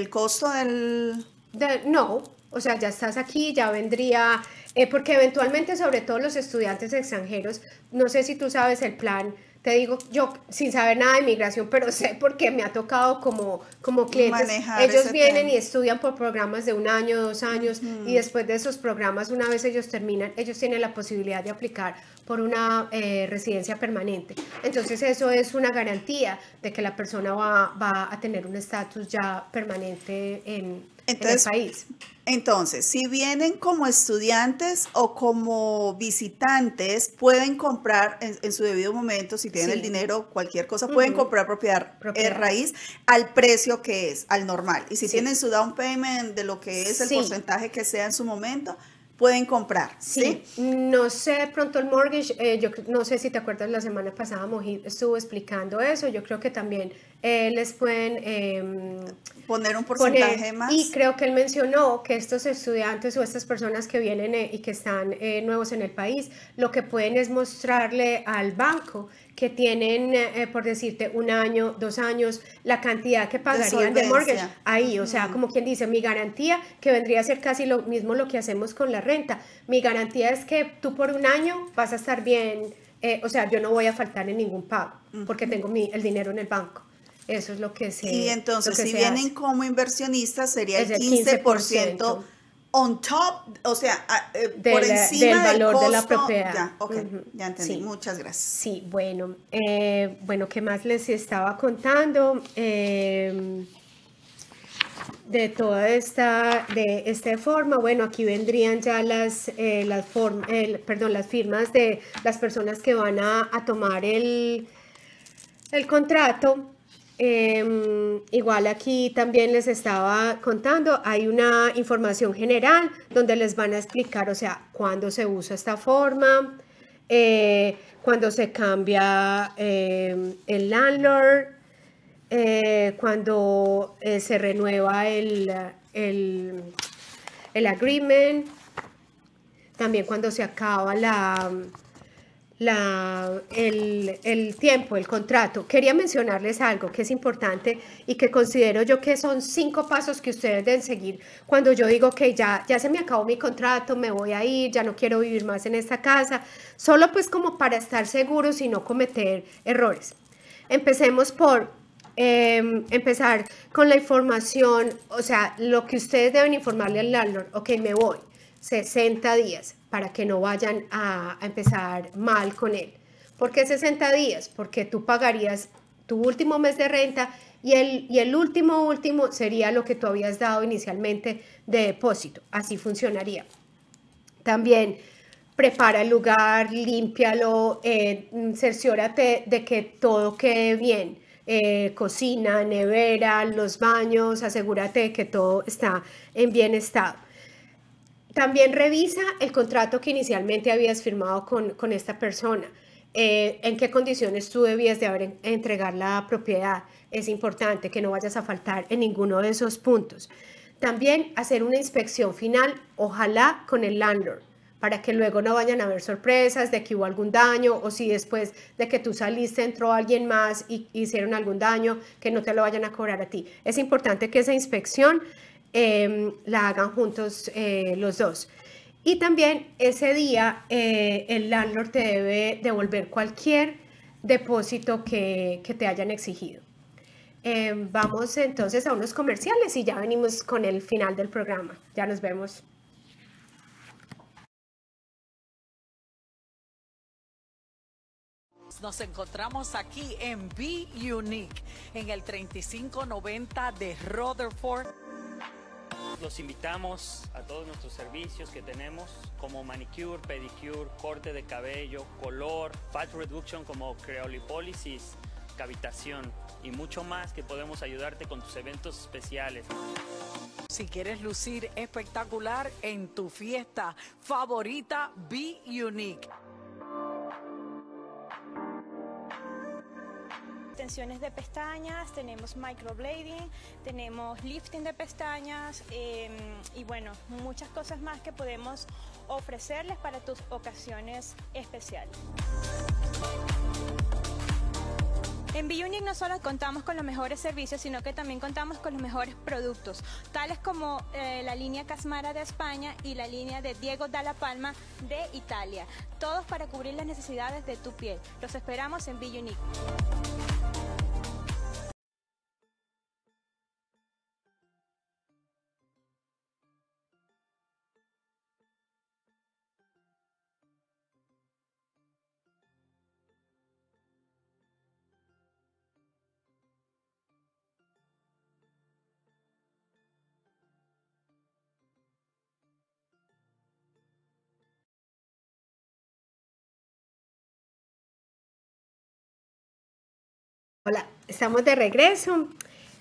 costo del... De, no, o sea, ya estás aquí, ya vendría, eh, porque eventualmente, sobre todo los estudiantes extranjeros, no sé si tú sabes el plan, te digo yo sin saber nada de migración, pero sé porque me ha tocado como, como clientes. ellos vienen y estudian por programas de un año, dos años, y después de esos programas, una vez ellos terminan, ellos tienen la posibilidad de aplicar por una eh, residencia permanente. Entonces eso es una garantía de que la persona va, a tener un estatus ya permanente en, el país. Entonces, si vienen como estudiantes o como visitantes, pueden comprar en, su debido momento, si tienen el dinero, cualquier cosa, pueden comprar eh, propiedad, raíz al precio que es, al normal. Y si tienen su down payment de lo que es el porcentaje que sea en su momento, pueden comprar. Sí, no sé, pronto el mortgage, eh, yo no sé si te acuerdas, la semana pasada Mojit estuvo explicando eso, yo creo que también eh, les pueden em, poner un porcentaje más. Y creo que él mencionó que estos estudiantes o estas personas que vienen eh, y que están eh, nuevos en el país, lo que pueden es mostrarle al banco que tienen, por decirte, un año, dos años, la cantidad que pagarían de, mortgage ahí. O sea, como quien dice, mi garantía, que vendría a ser casi lo mismo lo que hacemos con la renta, mi garantía es que tú por un año vas a estar bien. o sea, yo no voy a faltar en ningún pago porque tengo mi, el dinero en el banco. Eso es lo que se Y entonces, si vienen como inversionistas, sería el, 15%, on top, o sea, eh, por encima del valor de la propiedad. Ya, ya entendí. Muchas gracias. Sí, bueno, eh, bueno, ¿qué más les estaba contando? Em, de toda esta, de esta forma, bueno, aquí vendrían ya las, eh, las, form, perdón, las firmas de las personas que van a, tomar el, el contrato Em, igual aquí también les estaba contando, hay una información general donde les van a explicar, o sea, cuándo se usa esta forma, eh, cuando se cambia em, el landlord, eh, cuando eh, se renueva el, el, el agreement, también cuando se acaba la, el, tiempo, el contrato, quería mencionarles algo que es importante y que considero yo que son cinco pasos que ustedes deben seguir cuando yo digo que ya, ya se me acabó mi contrato, me voy a ir, ya no quiero vivir más en esta casa, solo pues como para estar seguros y no cometer errores. Empecemos por em, empezar con la información, o sea, lo que ustedes deben informarle al landlord, ok, me voy, 60 días, para que no vayan a, empezar mal con él. ¿Por qué 60 días? Porque tú pagarías tu último mes de renta y el, y el, último, último sería lo que tú habías dado inicialmente de depósito. Así funcionaría. También prepara el lugar, límpialo, eh, cerciórate de que todo quede bien. Eh, cocina, nevera, los baños, asegúrate de que todo está en bien estado también revisa el contrato que inicialmente habías firmado con, esta persona. Eh, en qué condiciones tú debías de haber entregar la propiedad. Es importante que no vayas a faltar en ninguno de esos puntos. También hacer una inspección final, ojalá con el landlord, para que luego no vayan a haber sorpresas de que hubo algún daño o si después de que tú saliste entró alguien más y hicieron algún daño, que no te lo vayan a cobrar a ti. Es importante que esa inspección Em, la hagan juntos eh, los dos. Y también ese día eh, el landlord te debe devolver cualquier depósito que, que te hayan exigido. Em, vamos entonces a unos comerciales y ya venimos con el final del programa. Ya nos vemos. Nos encontramos aquí en Be Unique, en el 3590 de Rutherford los invitamos a todos nuestros servicios que tenemos, como manicure, pedicure, corte de cabello, color, fat reduction como creolipolisis, cavitación y mucho más que podemos ayudarte con tus eventos especiales. Si quieres lucir espectacular en tu fiesta favorita, Be Unique. de pestañas, tenemos microblading, tenemos lifting de pestañas em, y bueno, muchas cosas más que podemos ofrecerles para tus ocasiones especiales. En Unique no solo contamos con los mejores servicios, sino que también contamos con los mejores productos, tales como eh, la línea Casmara de España y la línea de Diego Dalla Palma de Italia, todos para cubrir las necesidades de tu piel. Los esperamos en Unique Hola, estamos de regreso.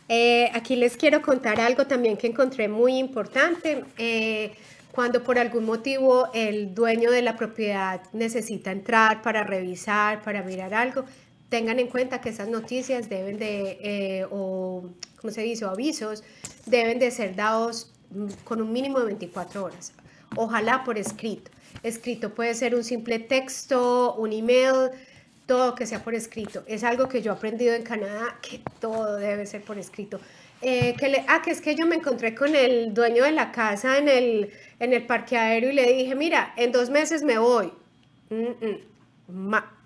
Eh, aquí les quiero contar algo también que encontré muy importante. Eh, cuando por algún motivo el dueño de la propiedad necesita entrar para revisar, para mirar algo, tengan en cuenta que esas noticias deben de, eh, o como se dice, avisos, deben de ser dados mm, con un mínimo de 24 horas. Ojalá por escrito. Escrito puede ser un simple texto, un email, todo que sea por escrito. Es algo que yo he aprendido en Canadá, que todo debe ser por escrito. Eh, que le, ah, que es que yo me encontré con el dueño de la casa en el, en el parqueadero y le dije, mira, en dos meses me voy.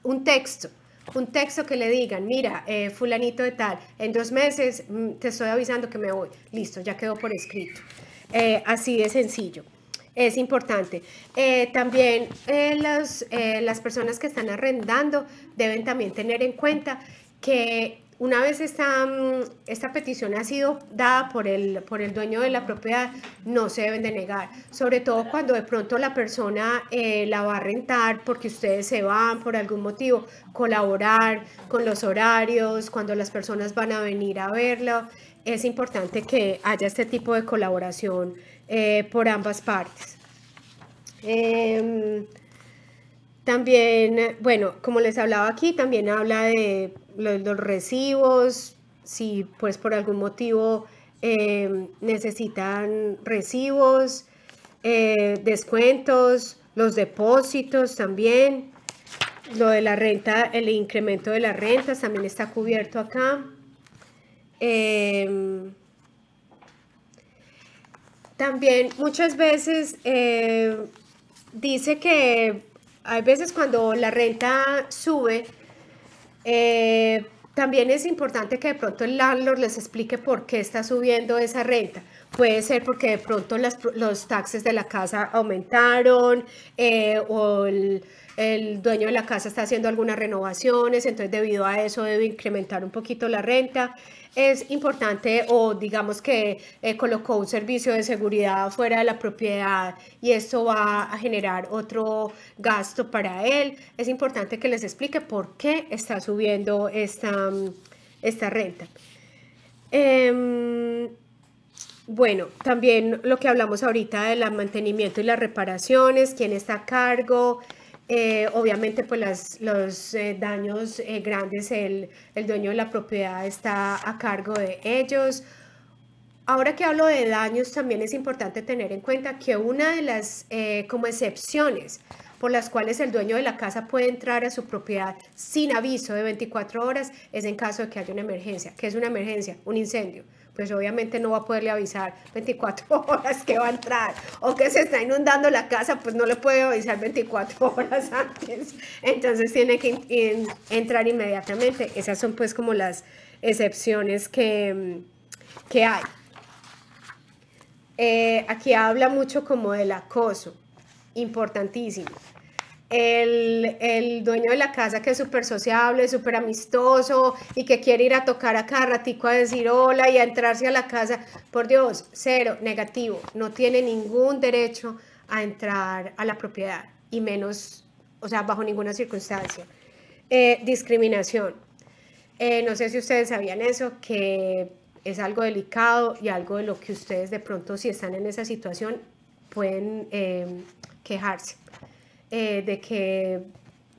un texto, un texto que le digan, mira, eh, fulanito de tal, en dos meses mm, te estoy avisando que me voy. Listo, ya quedó por escrito. Eh, así de sencillo es importante. Eh, también eh, eh, las personas que están arrendando deben también tener en cuenta que una vez esta, mm, esta petición ha sido dada por el, por el dueño de la propiedad, no se deben de negar, sobre todo cuando de pronto la persona la va a rentar porque ustedes se van por algún motivo, colaborar con los horarios, cuando las personas van a venir a verlo, es importante que haya este tipo de colaboración eh, por ambas partes. Em, también, bueno, como les hablaba aquí, también habla de los, recibos, si pues por algún motivo em, necesitan recibos, eh, descuentos, los depósitos también, lo de la renta, el incremento de las rentas también está cubierto acá. Em, también muchas veces eh, dice que hay veces cuando la renta sube, eh, también es importante que de pronto el landlord les explique por qué está subiendo esa renta. Puede ser porque de pronto los taxes de la casa aumentaron eh, o el, el dueño de la casa está haciendo algunas renovaciones, entonces debido a eso debe incrementar un poquito la renta. Es importante o digamos que eh, colocó un servicio de seguridad fuera de la propiedad y esto va a generar otro gasto para él. Es importante que les explique por qué está subiendo esta, esta renta. Em, bueno, también lo que hablamos ahorita de la mantenimiento y las reparaciones, quién está a cargo, eh, obviamente, pues los eh, daños eh, grandes, el, dueño de la propiedad está a cargo de ellos. Ahora que hablo de daños, también es importante tener en cuenta que una de las como excepciones por las cuales el dueño de la casa puede entrar a su propiedad sin aviso de 24 horas es en caso de que haya una emergencia. ¿Qué es una emergencia? Un incendio pues obviamente no va a poderle avisar 24 (laughs) horas que va a entrar o que se está inundando la casa, pues no le puede avisar 24 (laughs) horas antes. Entonces tiene que entrar inmediatamente. Esas son pues como las excepciones que, mm, que hay. Eh, aquí habla mucho como del acoso, importantísimo el, dueño de la casa que es súper sociable, súper amistoso y que quiere ir a tocar a cada ratico a decir hola y a entrarse a la casa. Por Dios, cero, negativo. No tiene ningún derecho a entrar a la propiedad y menos, o sea, bajo ninguna circunstancia. Eh, discriminación. Eh, no sé si ustedes sabían eso, que es algo delicado y algo de lo que ustedes de pronto si están en esa situación pueden eh, quejarse. Eh, de que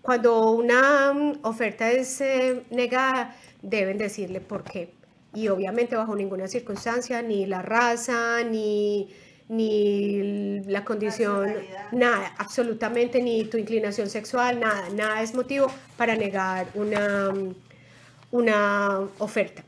cuando una mm, oferta es eh, negada, deben decirle por qué. Y obviamente bajo ninguna circunstancia, ni la raza, ni, ni la condición, nada, absolutamente, ni tu inclinación sexual, nada, nada es motivo para negar una, mm, una oferta.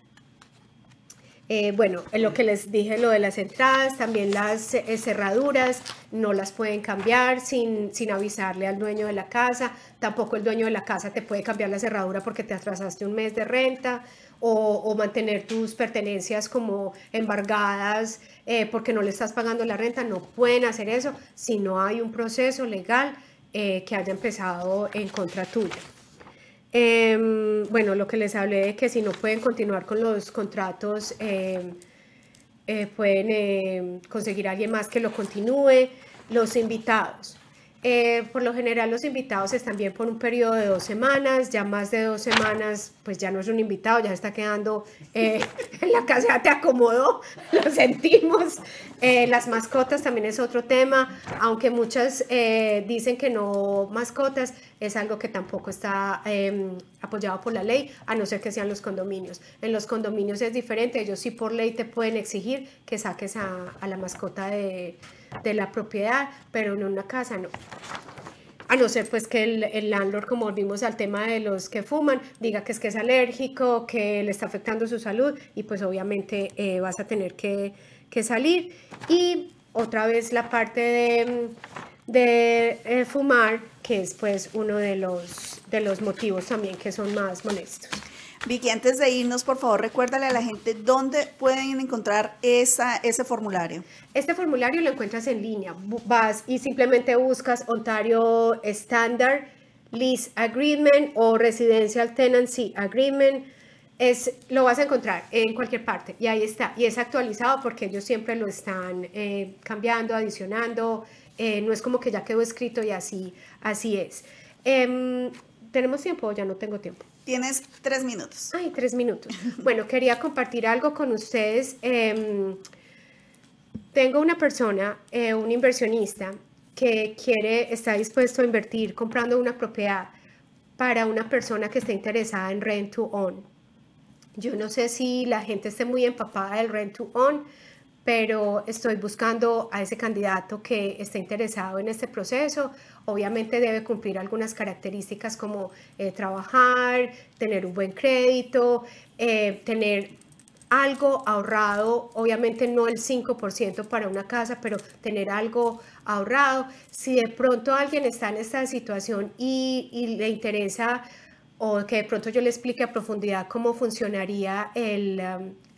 Eh, bueno, en lo que les dije, lo de las entradas, también las eh, cerraduras, no las pueden cambiar sin, sin avisarle al dueño de la casa. Tampoco el dueño de la casa te puede cambiar la cerradura porque te atrasaste un mes de renta o, mantener tus pertenencias como embargadas eh, porque no le estás pagando la renta. No pueden hacer eso si no hay un proceso legal que haya empezado en contra tuya. Em, bueno, lo que les hablé es que si no pueden continuar con los contratos, em, eh, pueden em, conseguir a alguien más que lo continúe. Los invitados. Eh, por lo general los invitados están bien por un periodo de dos semanas, ya más de dos semanas pues ya no es un invitado, ya está quedando eh, (laughs) en la casa, ya te acomodó, (laughs) lo sentimos. Eh, las mascotas también es otro tema, aunque muchas dicen que no mascotas, es algo que tampoco está em, apoyado por la ley, a no ser que sean los condominios. En los condominios es diferente, ellos sí por ley te pueden exigir que saques a la mascota de de la propiedad, pero en una casa no. A no ser pues que el, landlord, como volvimos al tema de los que fuman, diga que es que es alérgico, que le está afectando su salud y pues obviamente eh, vas a tener que, que, salir. Y otra vez la parte de, de eh, fumar, que es pues uno de los, de los motivos también que son más molestos. Vicky, antes de irnos, por favor, recuérdale a la gente dónde pueden encontrar esa, ese formulario. Este formulario lo encuentras en línea. Vas y simplemente buscas Ontario Standard Lease Agreement o Residential Tenancy Agreement. Es, lo vas a encontrar en cualquier parte y ahí está. Y es actualizado porque ellos siempre lo están eh, cambiando, adicionando. Eh, no es como que ya quedó escrito y así, así es. Em, ¿Tenemos tiempo o ya no tengo tiempo? Tienes tres minutos. Ay, tres minutos. Bueno, quería compartir algo con ustedes. Em, tengo una persona, eh, un inversionista, que quiere, está dispuesto a invertir comprando una propiedad para una persona que está interesada en rent to own. Yo no sé si la gente esté muy empapada del rent to own, pero estoy buscando a ese candidato que esté interesado en este proceso. Obviamente debe cumplir algunas características como eh, trabajar, tener un buen crédito, eh, tener algo ahorrado, obviamente no el 5% para una casa, pero tener algo ahorrado. Si de pronto alguien está en esta situación y, le interesa o que de pronto yo le explique a profundidad cómo funcionaría el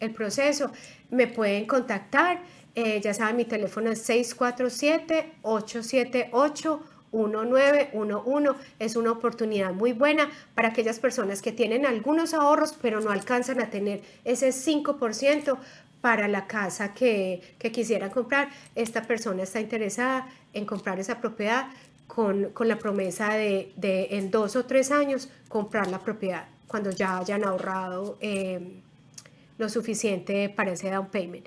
um, proceso, me pueden contactar. Eh, ya saben, mi teléfono es 647-878-1911. Es una oportunidad muy buena para aquellas personas que tienen algunos ahorros, pero no alcanzan a tener ese 5% para la casa que, que, quisieran comprar. Esta persona está interesada en comprar esa propiedad con, la promesa de, en dos o tres años comprar la propiedad cuando ya hayan ahorrado. Eh, lo suficiente para ese down payment.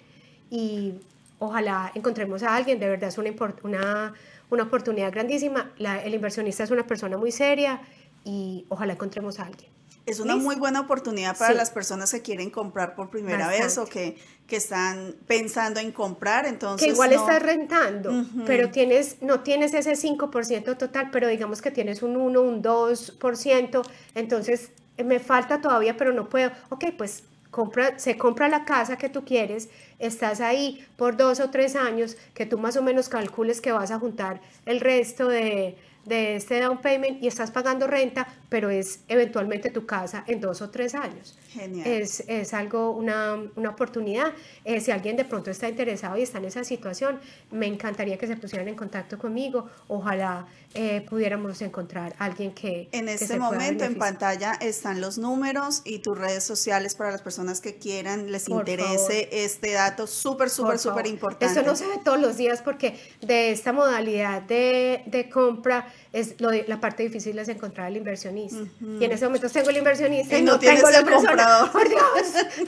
Y ojalá encontremos a alguien, de verdad es una, una, una oportunidad grandísima. el inversionista es una persona muy seria y ojalá encontremos a alguien. Es una muy buena oportunidad para las personas que quieren comprar por primera vez o que, que están pensando en comprar, entonces... Que igual estás rentando, pero tienes, no tienes ese 5% total, pero digamos que tienes un 1, un 2%, entonces eh, me falta todavía, pero no puedo. Ok, pues se compra la casa que tú quieres, estás ahí por dos o tres años, que tú más o menos calcules que vas a juntar el resto de, de este down payment y estás pagando renta, pero es eventualmente tu casa en dos o tres años. Genial. Es, es algo, una, una oportunidad. Eh, si alguien de pronto está interesado y está en esa situación, me encantaría que se pusieran en contacto conmigo. Ojalá eh, pudiéramos encontrar a alguien que... En este momento en pantalla están los números y tus redes sociales para las personas que quieran, les interese este dato súper, súper, súper importante. Eso no se ve todos los días porque de esta modalidad de, de compra es lo de, la parte difícil es encontrar al inversionista. Y en ese momento tengo el inversionista y no, no tengo el comprador. (laughs) Por Dios,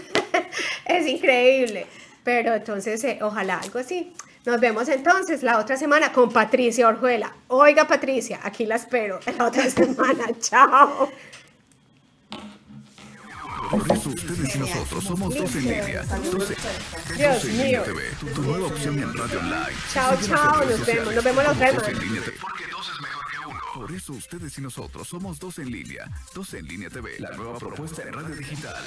(laughs) es increíble. Pero entonces, eh, ojalá algo así. Nos vemos entonces la otra semana con Patricia Orjuela. Oiga, Patricia, aquí la espero la otra (laughs) semana. Chao. Por eso ustedes y nosotros somos 12 en media. 12, 12 tu nueva opción radio online. Chao, chao, nos vemos, nos vemos la otra semana. Por eso ustedes y nosotros somos Dos en Línea, Dos en Línea TV, la nueva propuesta en radio digital.